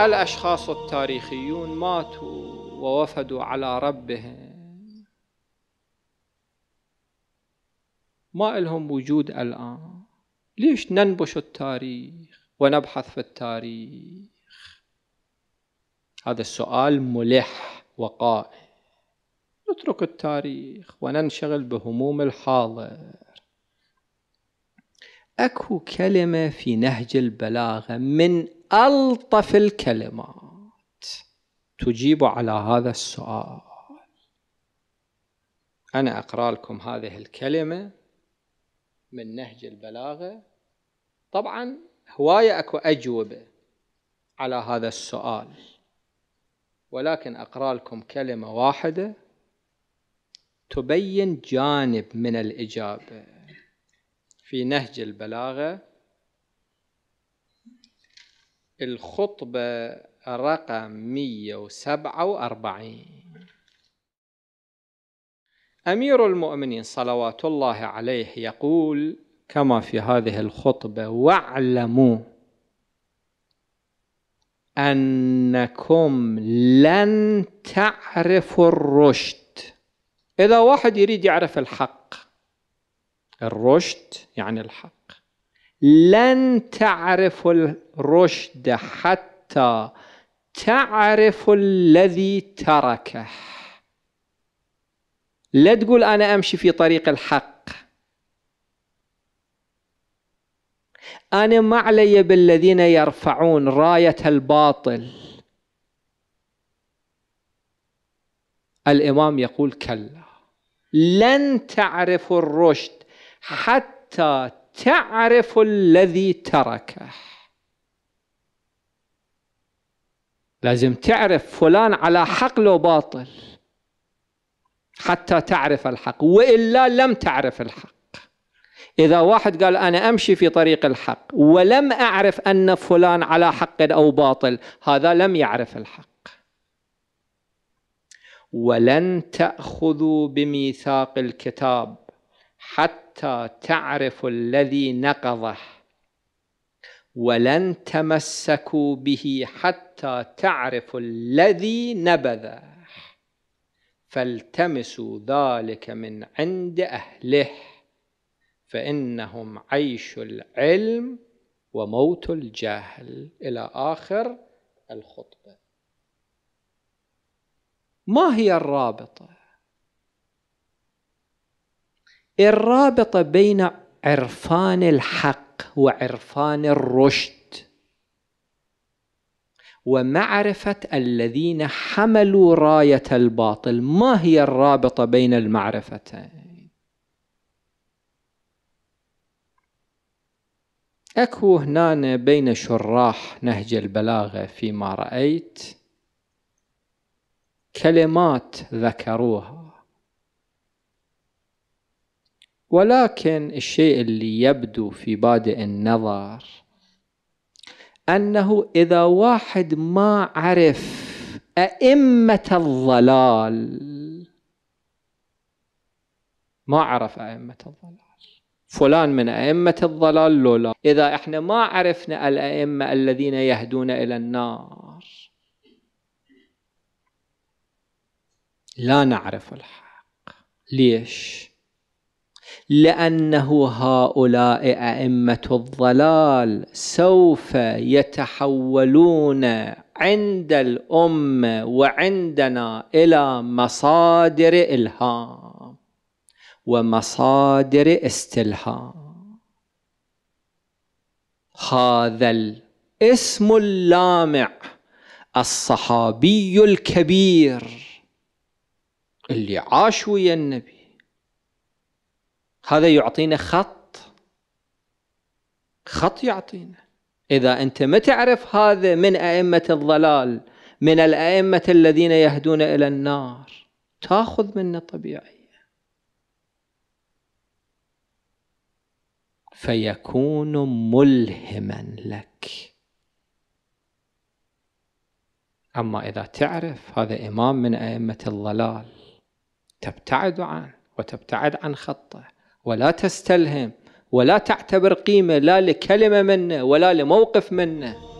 الأشخاص التاريخيون ماتوا ووفدوا على ربهم ما إلهم وجود الآن ليش ننبش التاريخ ونبحث في التاريخ هذا السؤال ملح وقائم نترك التاريخ وننشغل بهموم الحاضر اكو كلمة في نهج البلاغة من الطف الكلمات تجيب على هذا السؤال انا اقرا لكم هذه الكلمة من نهج البلاغة طبعا هواية اكو اجوبة على هذا السؤال ولكن اقرا لكم كلمة واحدة تبين جانب من الاجابه في نهج البلاغة الخطبة رقم 147 أمير المؤمنين صلوات الله عليه يقول كما في هذه الخطبة واعلموا أنكم لن تعرفوا الرشد إذا واحد يريد يعرف الحق الرشد يعني الحق لن تعرف الرشد حتى تعرف الذي تركه لا تقول أنا أمشي في طريق الحق أنا ما علي بالذين يرفعون راية الباطل الإمام يقول كلا لن تعرف الرشد حتى تعرف الذي تركه لازم تعرف فلان على حق لو باطل حتى تعرف الحق وإلا لم تعرف الحق إذا واحد قال أنا أمشي في طريق الحق ولم أعرف أن فلان على حق أو باطل هذا لم يعرف الحق ولن تأخذوا بميثاق الكتاب حتى تعرف الذي نقضه ولن تمسكوا به حتى تعرف الذي نبذه فالتمسوا ذلك من عند أهله فإنهم عيش العلم وموت الجهل إلى آخر الخطبة ما هي الرابطة الرابطة بين عرفان الحق وعرفان الرشد ومعرفة الذين حملوا راية الباطل ما هي الرابطة بين المعرفتين أكو هنا بين شراح نهج البلاغة فيما رأيت كلمات ذكروها ولكن الشيء اللي يبدو في بادئ النظر أنه إذا واحد ما عرف أئمة الضلال ما عرف أئمة الضلال فلان من أئمة الضلال لولا إذا إحنا ما عرفنا الأئمة الذين يهدون إلى النار لا نعرف الحق ليش؟ لانه هؤلاء ائمه الضلال سوف يتحولون عند الامه وعندنا الى مصادر الهام ومصادر استلهام هذا الاسم اللامع الصحابي الكبير اللي عاش ويا النبي هذا يعطينا خط خط يعطينا إذا أنت ما تعرف هذا من أئمة الضلال من الأئمة الذين يهدون إلى النار تأخذ منه طبيعي فيكون ملهما لك أما إذا تعرف هذا إمام من أئمة الضلال تبتعد عنه وتبتعد عن خطه ولا تستلهم ولا تعتبر قيمة لا لكلمة منه ولا لموقف منه